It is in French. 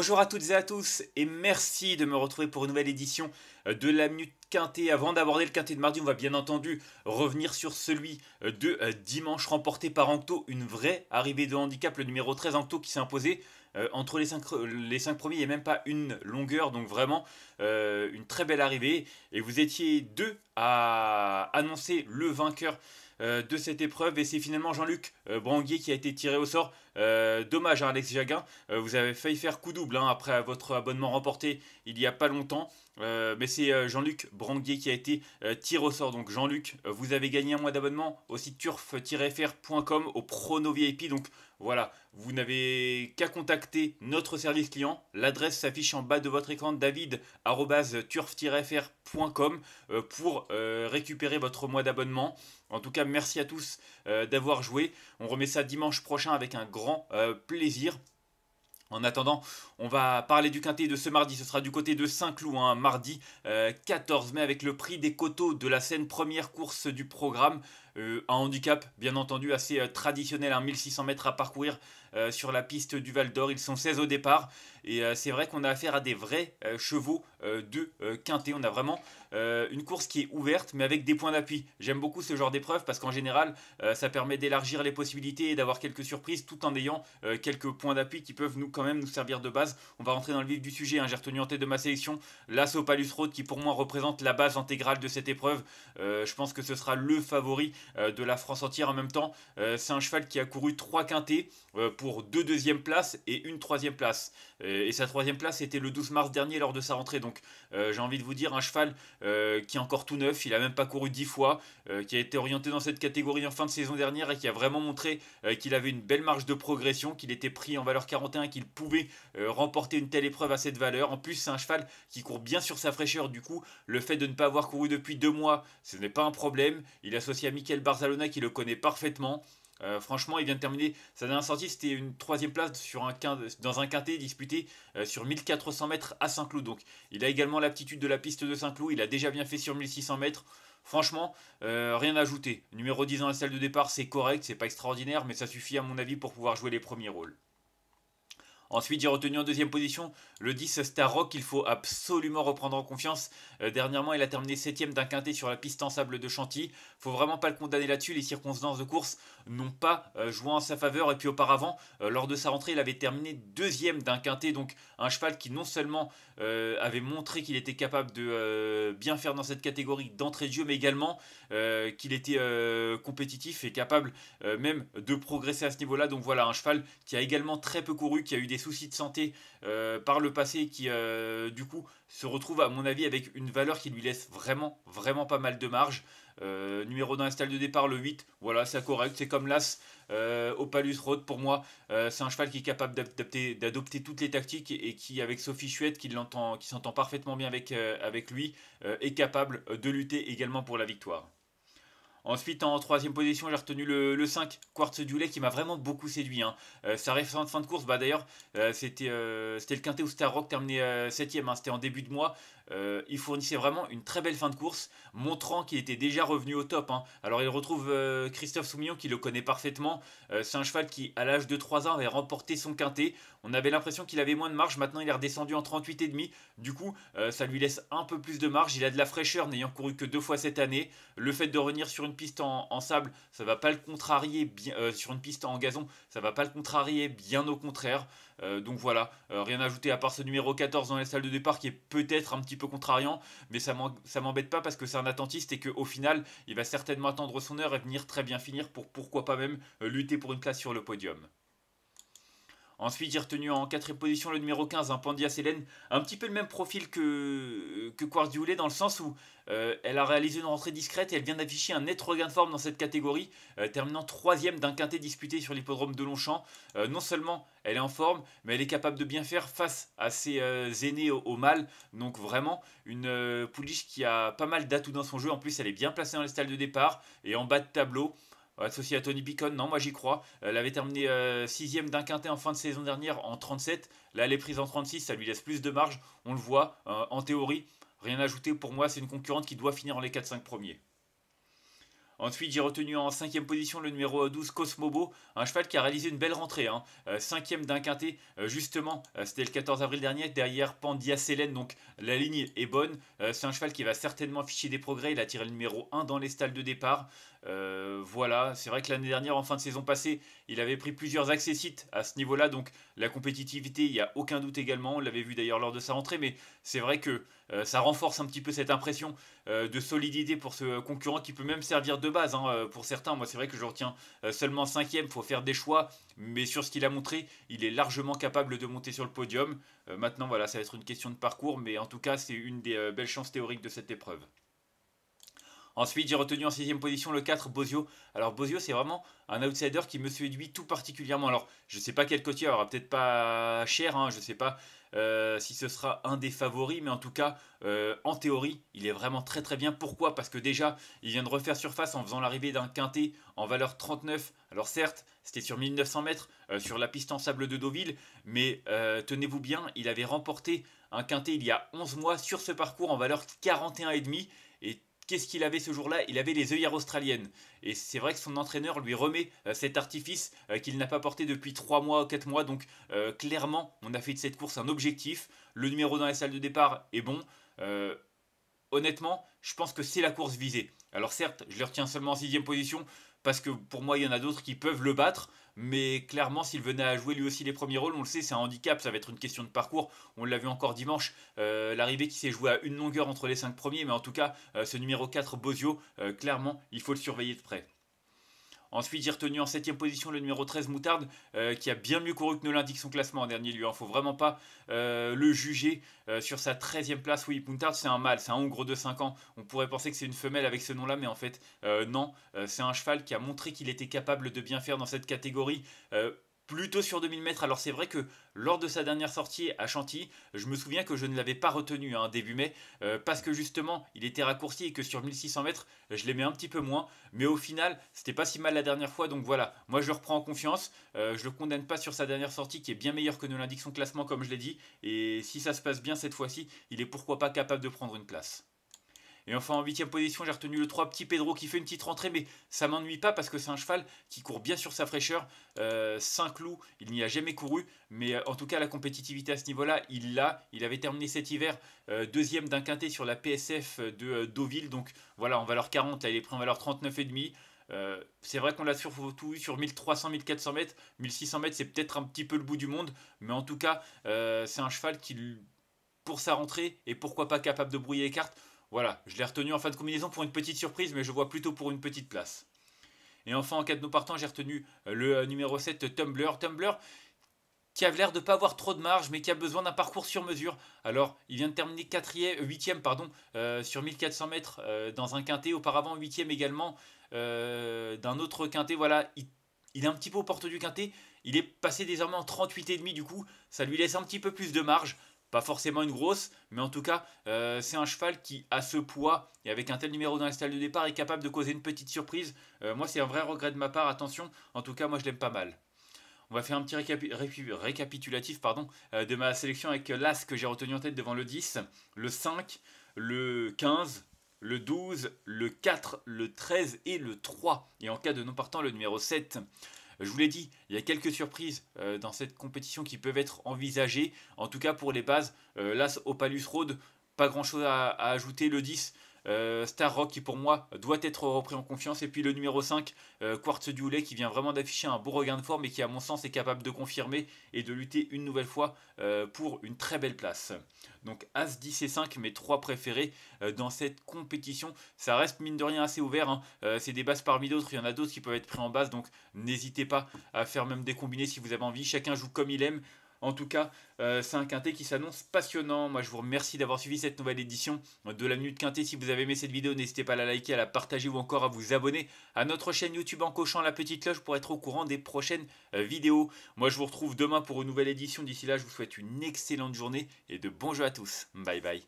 Bonjour à toutes et à tous et merci de me retrouver pour une nouvelle édition euh, de la Minute Quintée. Avant d'aborder le Quintée de mardi, on va bien entendu revenir sur celui euh, de euh, dimanche remporté par Ancto. Une vraie arrivée de handicap, le numéro 13 Ancto qui s'est imposé entre les 5 cinq premiers, il n'y a même pas une longueur, donc vraiment une très belle arrivée. Et vous étiez deux à annoncer le vainqueur euh, de cette épreuve. Et c'est finalement Jean-Luc euh, Branguier qui a été tiré au sort. Euh, dommage, à hein, Alex Jaguin, vous avez failli faire coup double hein, après votre abonnement remporté il n'y a pas longtemps. mais c'est Jean-Luc Branguier qui a été tiré au sort. Donc Jean-Luc, vous avez gagné un mois d'abonnement au site turf-fr.com au prono VIP. Donc voilà, vous n'avez qu'à contacter notre service client. L'adresse s'affiche en bas de votre écran david-turf-fr.com pour récupérer votre mois d'abonnement. En tout cas, merci à tous euh, d'avoir joué. On remet ça dimanche prochain avec un grand euh, plaisir. En attendant, on va parler du quintet de ce mardi. Ce sera du côté de Saint-Cloud, hein, mardi 14 euh, mai, avec le prix des coteaux de la scène première course du programme. un handicap, bien entendu, assez traditionnel, 1 hein, 1600 mètres à parcourir euh, sur la piste du Val d'Or. Ils sont 16 au départ. Et euh, c'est vrai qu'on a affaire à des vrais euh, chevaux de quintet. On a vraiment une course qui est ouverte, mais avec des points d'appui. J'aime beaucoup ce genre d'épreuve parce qu'en général, ça permet d'élargir les possibilités et d'avoir quelques surprises tout en ayant quelques points d'appui qui peuvent nous quand même nous servir de base. On va rentrer dans le vif du sujet. Hein. J'ai retenu en tête de ma sélection l'Asopalus Palus Road qui pour moi représente la base intégrale de cette épreuve. je pense que ce sera le favori de la France entière en même temps. c'est un cheval qui a couru trois quintets pour deux deuxièmes places et une troisième place. Euh, et sa troisième place était le 12 mars dernier lors de sa rentrée. Donc euh, j'ai envie de vous dire, un cheval euh, qui est encore tout neuf, il a même pas couru dix fois, qui a été orienté dans cette catégorie en fin de saison dernière et qui a vraiment montré qu'il avait une belle marge de progression, qu'il était pris en valeur 41, qu'il pouvait remporter une telle épreuve à cette valeur. En plus, c'est un cheval qui court bien sur sa fraîcheur. Du coup, le fait de ne pas avoir couru depuis deux mois, ce n'est pas un problème. Il est associé à Michael Barzalona qui le connaît parfaitement. Euh, franchement, il vient de terminer sa dernière sortie, c'était une troisième place sur un dans un quintet disputé euh, sur 1400 mètres à Saint-Cloud. Donc, il a également l'aptitude de la piste de Saint-Cloud. Il a déjà bien fait sur 1600 mètres. Franchement, euh, rien à ajouter. Numéro 10 dans la salle de départ, c'est correct, c'est pas extraordinaire, mais ça suffit à mon avis pour pouvoir jouer les premiers rôles. Ensuite, j'ai retenu en deuxième position le 10 Star Rock il faut absolument reprendre en confiance. Euh, dernièrement, il a terminé 7 d'un quintet sur la piste en sable de Chantilly. Faut vraiment pas le condamner là-dessus. Les circonstances de course n'ont pas euh, joué en sa faveur. Et puis auparavant, euh, lors de sa rentrée, il avait terminé deuxième d'un quintet. Donc un cheval qui non seulement avait montré qu'il était capable de bien faire dans cette catégorie d'entrée de jeu, mais également qu'il était compétitif et capable même de progresser à ce niveau-là. Donc voilà, un cheval qui a également très peu couru, qui a eu des soucis de santé euh, par le passé qui, euh, du coup, se retrouve, à mon avis, avec une valeur qui lui laisse vraiment, vraiment pas mal de marge. Euh, numéro dans la de départ, le 8, voilà, c'est correct. C'est comme l'As au Opalus Road pour moi. c'est un cheval qui est capable d'adopter toutes les tactiques et qui, avec Sophie Chouette, qui, qui s'entend parfaitement bien avec, avec lui, est capable de lutter également pour la victoire. Ensuite, en troisième position, j'ai retenu le, 5, Quartz lait qui m'a vraiment beaucoup séduit. Hein. Euh, sa référence fin de course, bah, d'ailleurs, euh, c'était, euh, c'était le quintet où rock terminé 7ème, hein. c'était en début de mois. il fournissait vraiment une très belle fin de course, montrant qu'il était déjà revenu au top. Hein. Alors il retrouve Christophe Soumillon, qui le connaît parfaitement. c'est un cheval qui, à l'âge de 3 ans, avait remporté son quintet. On avait l'impression qu'il avait moins de marge, maintenant il est redescendu en 38,5. Du coup, euh, ça lui laisse un peu plus de marge. Il a de la fraîcheur n'ayant couru que deux fois cette année. Le fait de revenir sur une piste en, sable, ça va pas le contrarier. Bien, euh, sur une piste en gazon, ça va pas le contrarier, bien au contraire. Euh, donc voilà, rien à ajouter à part ce numéro 14 dans les salles de départ qui est peut-être un petit peu contrariant, mais ça m'embête pas parce que c'est un attentiste et qu'au final, il va certainement attendre son heure et venir très bien finir pour pourquoi pas même lutter pour une place sur le podium. Ensuite, j'ai retenu en quatrième position le numéro 15, un Pandia Selen. Un petit peu le même profil que, que dans le sens où euh, elle a réalisé une rentrée discrète et elle vient d'afficher un net regain de forme dans cette catégorie, terminant euh, terminant troisième d'un quintet disputé sur l'hippodrome de Longchamp. Euh, non seulement elle est en forme, mais elle est capable de bien faire face à ses aînés au, mal. Donc vraiment, une pouliche qui a pas mal d'atouts dans son jeu. En plus, elle est bien placée dans les stalles de départ et en bas de tableau associé à Tony Beacon, non, moi j'y crois. Euh, elle avait terminé 6ème euh, d'un quintet en fin de saison dernière en 37. Là, elle est prise en 36, ça lui laisse plus de marge. On le voit, euh, en théorie, rien à ajouter pour moi, c'est une concurrente qui doit finir en les 4-5 premiers. Ensuite, j'ai retenu en cinquième position le numéro 12 Cosmobo, un cheval qui a réalisé une belle rentrée. Hein. ème cinquième d'un quintet, justement, c'était le 14 avril dernier, derrière Pandia Selene, donc la ligne est bonne. c'est un cheval qui va certainement afficher des progrès, il a tiré le numéro 1 dans les stalles de départ. Euh, voilà, c'est vrai que l'année dernière, en fin de saison passée, il avait pris plusieurs accessites à ce niveau-là, donc la compétitivité, il n'y a aucun doute également, on l'avait vu d'ailleurs lors de sa rentrée, mais c'est vrai que euh, ça renforce un petit peu cette impression euh, de solidité pour ce concurrent qui peut même servir de base hein, pour certains. Moi, c'est vrai que je retiens seulement cinquième, il faut faire des choix, mais sur ce qu'il a montré, il est largement capable de monter sur le podium. maintenant, voilà, ça va être une question de parcours, mais en tout cas, c'est une des belles chances théoriques de cette épreuve. Ensuite, j'ai retenu en sixième position le 4, Bozio. Alors, Bozio, c'est vraiment un outsider qui me séduit tout particulièrement. Alors, je ne sais pas quel côté, aura peut-être pas cher, hein, je ne sais pas euh, si ce sera un des favoris, mais en tout cas, euh, en théorie, il est vraiment très très bien. Pourquoi Parce que déjà, il vient de refaire surface en faisant l'arrivée d'un quintet en valeur 39. Alors certes, c'était sur 1900 mètres, euh, sur la piste en sable de Deauville, mais tenez-vous bien, il avait remporté un quintet il y a 11 mois sur ce parcours en valeur 41,5 qu'est-ce qu'il avait ce jour-là Il avait les œillères australiennes. Et c'est vrai que son entraîneur lui remet euh, cet artifice euh, qu'il n'a pas porté depuis 3 mois, ou 4 mois. Donc euh, clairement, on a fait de cette course un objectif. Le numéro dans la salle de départ est bon. honnêtement, je pense que c'est la course visée. Alors certes, je le retiens seulement en sixième position parce que pour moi, il y en a d'autres qui peuvent le battre. Mais clairement, s'il venait à jouer lui aussi les premiers rôles, on le sait, c'est un handicap, ça va être une question de parcours. On l'a vu encore dimanche, euh, l'arrivée qui s'est jouée à une longueur entre les cinq premiers. Mais en tout cas, euh, ce numéro 4, Bozio, euh, clairement, il faut le surveiller de près. Ensuite, j'ai retenu en 7 position le numéro 13 Moutarde, euh, qui a bien mieux couru que ne l'indique son classement en dernier lieu. Il ne faut vraiment pas euh, le juger euh, sur sa 13e place. Oui, Moutarde, c'est un mâle, c'est un Hongre de 5 ans. On pourrait penser que c'est une femelle avec ce nom-là, mais en fait, non. c'est un cheval qui a montré qu'il était capable de bien faire dans cette catégorie plutôt sur 2000 mètres. Alors c'est vrai que lors de sa dernière sortie à Chantilly, je me souviens que je ne l'avais pas retenu hein, début mai, euh, parce que justement il était raccourci et que sur 1600 mètres, je l'aimais un petit peu moins. Mais au final, c'était pas si mal la dernière fois, donc voilà, moi je le reprends en confiance. Je euh, je le condamne pas sur sa dernière sortie qui est bien meilleure que ne l'indique son classement, comme je l'ai dit. Et si ça se passe bien cette fois-ci, il est pourquoi pas capable de prendre une place. Et enfin, en 8 position, j'ai retenu le 3 Petit Pedro qui fait une petite rentrée, mais ça m'ennuie pas parce que c'est un cheval qui court bien sur sa fraîcheur. 5 euh, saint il n'y a jamais couru, mais euh, en tout cas, la compétitivité à ce niveau-là, il l'a. Il avait terminé cet hiver euh, deuxième d'un quintet sur la PSF de Deauville. Donc voilà, en valeur 40, là, il est pris en valeur 39,5. c'est vrai qu'on l'a surtout eu sur 1300, 1400 mètres. 1600 mètres, c'est peut-être un petit peu le bout du monde, mais en tout cas, c'est un cheval qui, pour sa rentrée, et pourquoi pas capable de brouiller les cartes. Voilà, je l'ai retenu en fin de combinaison pour une petite surprise, mais je vois plutôt pour une petite place. Et enfin, en cas de nos partants, j'ai retenu euh, le euh, numéro 7, Tumblr. Tumblr qui a l'air de ne pas avoir trop de marge, mais qui a besoin d'un parcours sur mesure. Alors, il vient de terminer 8e euh, pardon, sur 1400 mètres dans un quintet, auparavant 8e également d'un autre quintet. Voilà, il, il, est un petit peu aux portes du quintet. Il est passé désormais en 38,5 du coup, ça lui laisse un petit peu plus de marge. Pas forcément une grosse, mais en tout cas, euh, c'est un cheval qui, à ce poids et avec un tel numéro dans la stalle de départ, est capable de causer une petite surprise. Euh, moi, c'est un vrai regret de ma part, attention. En tout cas, moi, je l'aime pas mal. On va faire un petit récapitulatif pardon, euh, de ma sélection avec l'As que j'ai retenu en tête devant le 10, le 5, le 15, le 12, le 4, le 13 et le 3. Et en cas de non partant, le numéro 7. Euh, je vous l'ai dit, il y a quelques surprises euh, dans cette compétition qui peuvent être envisagées. En tout cas pour les bases, euh, l'As Opalus Road, pas grand chose à, à ajouter. Le 10, euh, Star Rock qui pour moi doit être repris en confiance. Et puis le numéro 5, euh, Quartz Duolet qui vient vraiment d'afficher un beau regain de forme et qui à mon sens est capable de confirmer et de lutter une nouvelle fois euh, pour une très belle place. Donc As 10 et 5, mes 3 préférés dans cette compétition. Ça reste mine de rien assez ouvert. Hein. C'est des bases parmi d'autres. Il y en a d'autres qui peuvent être pris en base. Donc n'hésitez pas à faire même des combinés si vous avez envie. Chacun joue comme il aime. En tout cas, euh, c'est un quintet qui s'annonce passionnant. Moi, je vous remercie d'avoir suivi cette nouvelle édition de la Minute Quintet. Si vous avez aimé cette vidéo, n'hésitez pas à la liker, à la partager ou encore à vous abonner à notre chaîne YouTube en cochant la petite cloche pour être au courant des prochaines euh, vidéos. Moi, je vous retrouve demain pour une nouvelle édition. D'ici là, je vous souhaite une excellente journée et de bons jeux à tous. Bye bye.